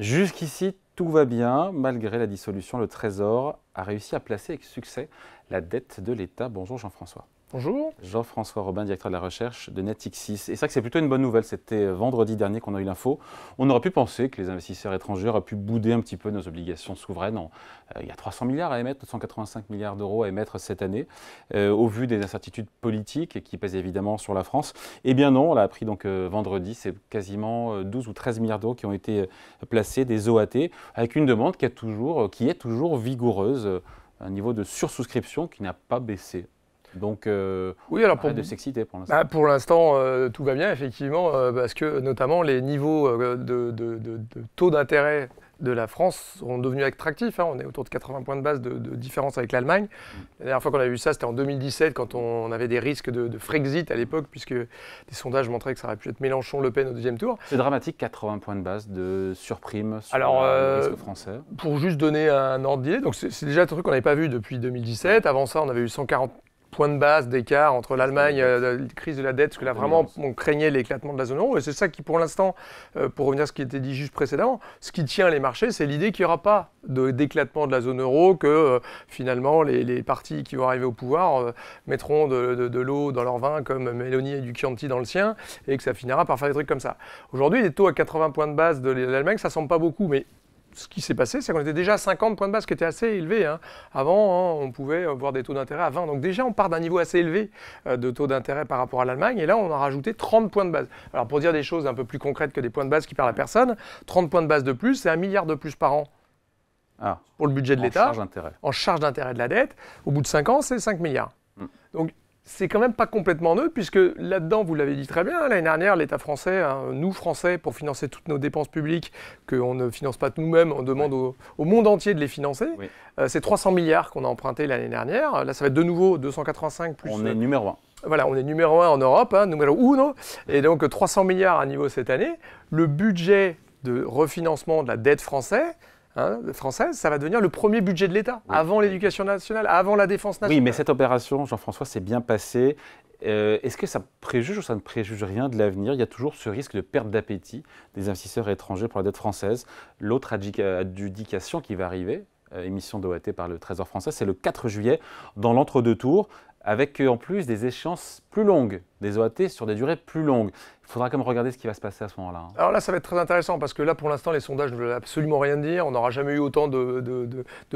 Jusqu'ici, tout va bien. Malgré la dissolution, le Trésor a réussi à placer avec succès la dette de l'État. Bonjour Jean-François. Bonjour. Jean-François Robin, directeur de la recherche de 6 Et ça, c'est plutôt une bonne nouvelle. C'était vendredi dernier qu'on a eu l'info. On aurait pu penser que les investisseurs étrangers auraient pu bouder un petit peu nos obligations souveraines. Euh, il y a 300 milliards à émettre, 285 milliards d'euros à émettre cette année, euh, au vu des incertitudes politiques qui pèsent évidemment sur la France. Eh bien non, on l'a appris donc euh, vendredi. C'est quasiment 12 ou 13 milliards d'euros qui ont été placés, des OAT, avec une demande qui, qui est toujours vigoureuse, un niveau de sursouscription qui n'a pas baissé donc, euh, oui, alors pour, de s'exciter pour l'instant. Bah, pour l'instant, euh, tout va bien, effectivement, euh, parce que notamment les niveaux de, taux d'intérêt de la France sont devenus attractifs. Hein. On est autour de 80 points de base de, différence avec l'Allemagne. La dernière fois qu'on a vu ça, c'était en 2017, quand on avait des risques de, Frexit à l'époque, puisque des sondages montraient que ça aurait pu être Mélenchon-Le Pen au deuxième tour. C'est dramatique, 80 points de base de surprime sur alors, le risque français. Pour juste donner un ordre d'idée, donc c'est déjà un truc qu'on n'avait pas vu depuis 2017. Avant ça, on avait eu 140 point de base d'écart entre l'Allemagne, euh, la crise de la dette, parce que là vraiment on craignait l'éclatement de la zone euro. Et c'est ça qui, pour l'instant, euh, pour revenir à ce qui était dit juste précédemment, ce qui tient les marchés, c'est l'idée qu'il n'y aura pas d'éclatement de, la zone euro, que euh, finalement les, partis qui vont arriver au pouvoir mettront de, l'eau dans leur vin comme Mélanie et du Chianti dans le sien, et que ça finira par faire des trucs comme ça. Aujourd'hui, les taux à 80 points de base de l'Allemagne, ça ne semble pas beaucoup, mais ce qui s'est passé, c'est qu'on était déjà à 50 points de base, qui était assez élevé. Hein. Avant, hein, on pouvait avoir des taux d'intérêt à 20. Donc déjà, on part d'un niveau assez élevé euh, de taux d'intérêt par rapport à l'Allemagne. Et là, on a rajouté 30 points de base. Alors pour dire des choses un peu plus concrètes que des points de base qui parlent à personne, 30 points de base de plus, c'est un milliard de plus par an. Ah. pour le budget de l'État, en charge d'intérêt de la dette, au bout de 5 ans, c'est 5 milliards. Hmm. Donc c'est quand même pas complètement neutre, puisque là-dedans, vous l'avez dit très bien, hein, l'année dernière, l'État français, hein, nous Français, pour financer toutes nos dépenses publiques, qu'on ne finance pas nous-mêmes, on demande au, monde entier de les financer. Euh, c'est 300 milliards qu'on a emprunté l'année dernière. Là, ça va être de nouveau 285 plus. On est numéro 1. Voilà, on est numéro 1 en Europe, hein, numéro 1, et donc 300 milliards à niveau cette année. Le budget de refinancement de la dette française, Hein, française, ça va devenir le premier budget de l'État, avant l'éducation nationale, avant la défense nationale. Oui, mais cette opération, Jean-François, s'est bien passée. Euh, est-ce que ça préjuge ou ça ne préjuge rien de l'avenir Il y a toujours ce risque de perte d'appétit des investisseurs étrangers pour la dette française. L'autre adjudication qui va arriver, euh, émission d'OAT par le Trésor français, c'est le 4 juillet dans l'entre-deux tours avec euh, en plus des échéances plus longues, des OAT sur des durées plus longues. Il faudra quand même regarder ce qui va se passer à ce moment-là. Hein. Alors là, ça va être très intéressant parce que là, pour l'instant, les sondages ne veulent absolument rien dire. On n'aura jamais eu autant de,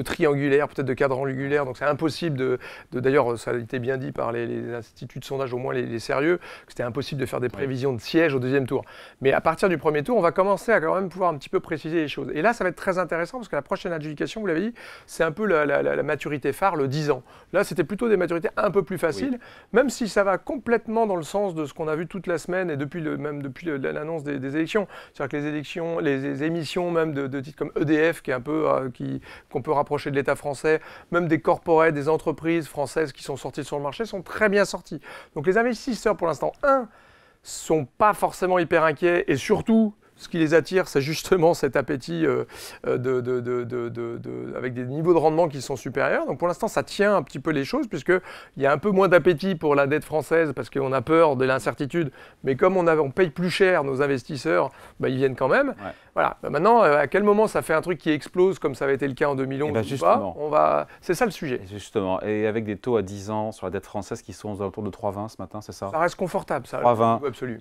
triangulaires, peut-être de quadrangulaires. Donc c'est impossible de. D'ailleurs, ça a été bien dit par les, instituts de sondage, au moins les, sérieux, que c'était impossible de faire des prévisions de sièges au deuxième tour. Mais à partir du premier tour, on va commencer à quand même pouvoir un petit peu préciser les choses. Et là, ça va être très intéressant parce que la prochaine adjudication, vous l'avez dit, c'est un peu la, maturité phare, le 10 ans. Là, c'était plutôt des maturités un peu plus facile, même si ça va complètement dans le sens de ce qu'on a vu toute la semaine et depuis le, même depuis l'annonce des, élections. C'est-à-dire que les élections, les, émissions même de, titres comme EDF, qui est un peu euh, qui qu'on peut rapprocher de l'État français, même des corporates, des entreprises françaises qui sont sorties sur le marché sont très bien sorties. Donc les investisseurs, pour l'instant, un sont pas forcément hyper inquiets et surtout ce qui les attire, c'est justement cet appétit euh, euh, de, avec des niveaux de rendement qui sont supérieurs. Donc pour l'instant, ça tient un petit peu les choses, puisqu'il y a un peu moins d'appétit pour la dette française, parce qu'on a peur de l'incertitude. Mais comme on, on, paye plus cher nos investisseurs, bah, ils viennent quand même. Voilà. Bah, maintenant, euh, à quel moment ça fait un truc qui explose, comme ça avait été le cas en 2011 eh ben, ou pas, on va... C'est ça le sujet. justement, et avec des taux à 10 ans sur la dette française qui sont autour de 3,20 ce matin, c'est ça Ça reste confortable, ça. 3,20. Absolu.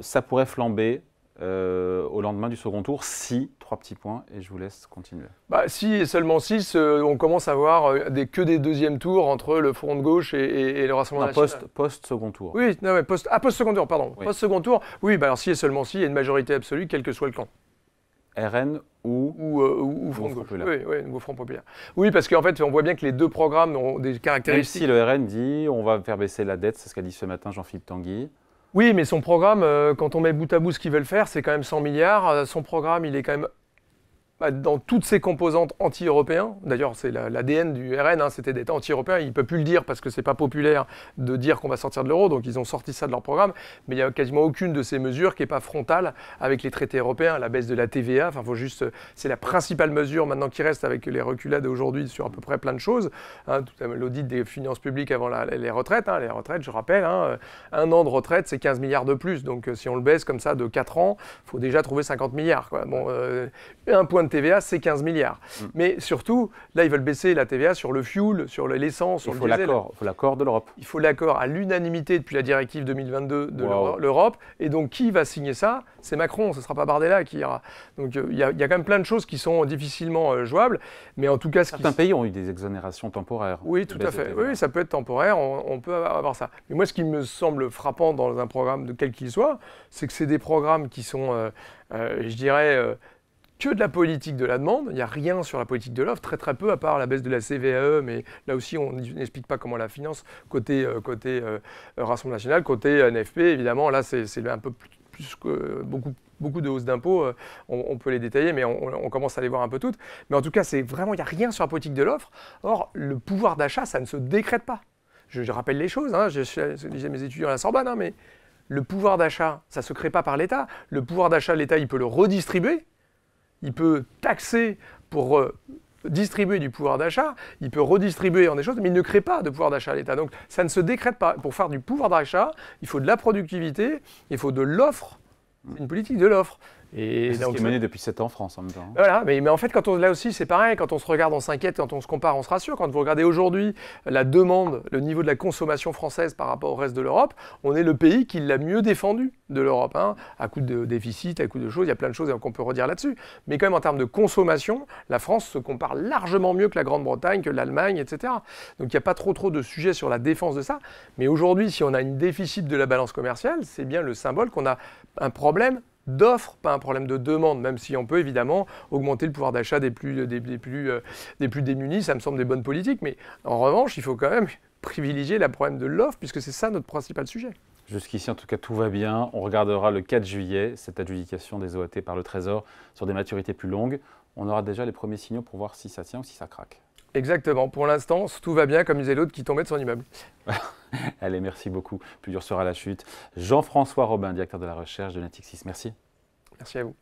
ça pourrait flamber euh, au lendemain du second tour Si, trois petits points, et je vous laisse continuer. Bah, si et seulement si, euh, on commence à voir euh, des, que des deuxièmes tours entre le Front de gauche et, le Rassemblement national. Post, post second tour. Oui, non, mais post, ah, second tour, pardon. Post second tour, oui, bah, alors si et seulement si, il y a une majorité absolue, quel que soit le camp. RN ou, ou, Front, Populaire. Oui, oui, Front Populaire. Oui, parce qu'en fait, on voit bien que les deux programmes ont des caractéristiques. Même si le RN dit on va faire baisser la dette, c'est ce qu'a dit ce matin Jean-Philippe Tanguy. Oui, mais son programme, euh, quand on met bout à bout ce qu'ils veulent faire, c'est quand même 100 milliards. Euh, son programme, il est quand même bah, dans toutes ses composantes anti-européens, d'ailleurs c'est l'ADN du RN, hein, c'était d'être anti européens il ne peut plus le dire parce que c'est pas populaire de dire qu'on va sortir de l'euro, donc ils ont sorti ça de leur programme, mais il n'y a quasiment aucune de ces mesures qui n'est pas frontale avec les traités européens, la baisse de la TVA, enfin faut juste, c'est la principale mesure maintenant qui reste avec les reculades d'aujourd'hui sur à peu près plein de choses, hein, l'audit des finances publiques avant les retraites, hein, les retraites je rappelle, hein, euh, un an de retraite c'est 15 milliards de plus, donc euh, si on le baisse comme ça de 4 ans, il faut déjà trouver 50 milliards. Quoi. Bon, euh, un point de TVA, c'est 15 milliards. Mm. Mais surtout, là, ils veulent baisser la TVA sur le fuel, sur l'essence, sur faut le diesel. Il faut l'accord de l'Europe. Il faut l'accord à l'unanimité depuis la directive 2022 de l'Europe. Et donc, qui va signer ça C'est Macron, ce ne sera pas Bardella qui ira. Donc, euh, il y, a quand même plein de choses qui sont difficilement euh, jouables. Mais en tout cas, Certains pays ont eu des exonérations temporaires. Oui, tout à fait. Oui, ça peut être temporaire, on, peut avoir ça. Mais moi, ce qui me semble frappant dans un programme, de quel qu'il soit, c'est que c'est des programmes qui sont, euh, je dirais, que de la politique de la demande, il n'y a rien sur la politique de l'offre, très très peu, à part la baisse de la CVAE, mais là aussi on n'explique pas comment la finance, côté, euh, côté euh, Rassemblement National, côté euh, NFP, évidemment, là c'est un peu plus, que, beaucoup beaucoup de hausses d'impôts, on, peut les détailler, mais on, commence à les voir un peu toutes. Mais en tout cas, c'est vraiment, il n'y a rien sur la politique de l'offre. Or, le pouvoir d'achat, ça ne se décrète pas. Je, rappelle les choses, hein, mes étudiants à la Sorbonne, hein, mais le pouvoir d'achat, ça ne se crée pas par l'État. Le pouvoir d'achat, l'État, il peut le redistribuer il peut taxer pour euh, distribuer du pouvoir d'achat, il peut redistribuer en des choses, mais il ne crée pas de pouvoir d'achat à l'État. Donc ça ne se décrète pas. Pour faire du pouvoir d'achat, il faut de la productivité, il faut de l'offre. une politique de l'offre. Et ah, ce qui est mené depuis 7 ans en France en même temps. Hein. Voilà, mais, en fait, quand on, là aussi, c'est pareil. Quand on se regarde, on s'inquiète. Quand on se compare, on se rassure. Quand vous regardez aujourd'hui la demande, le niveau de la consommation française par rapport au reste de l'Europe, on est le pays qui l'a mieux défendu de l'Europe, hein. à coup de déficit, à coup de choses. Il y a plein de choses qu'on peut redire là-dessus. Mais quand même, en termes de consommation, la France se compare largement mieux que la Grande-Bretagne, que l'Allemagne, etc. Donc, il n'y a pas trop, trop de sujets sur la défense de ça. Mais aujourd'hui, si on a une déficit de la balance commerciale, c'est bien le symbole qu'on a un problème d'offre, pas un problème de demande, même si on peut évidemment augmenter le pouvoir d'achat des plus, des, plus, euh, des plus démunis, ça me semble des bonnes politiques, mais en revanche, il faut quand même privilégier la problème de l'offre, puisque c'est ça notre principal sujet. Jusqu'ici, en tout cas, tout va bien. On regardera le 4 juillet cette adjudication des OAT par le Trésor sur des maturités plus longues. On aura déjà les premiers signaux pour voir si ça tient ou si ça craque. Exactement. Pour l'instant, tout va bien, comme disait l'autre qui tombait de son immeuble. Allez, merci beaucoup. Plus dur sera la chute. Jean-François Robin, directeur de la recherche de Natixis, merci. Merci à vous.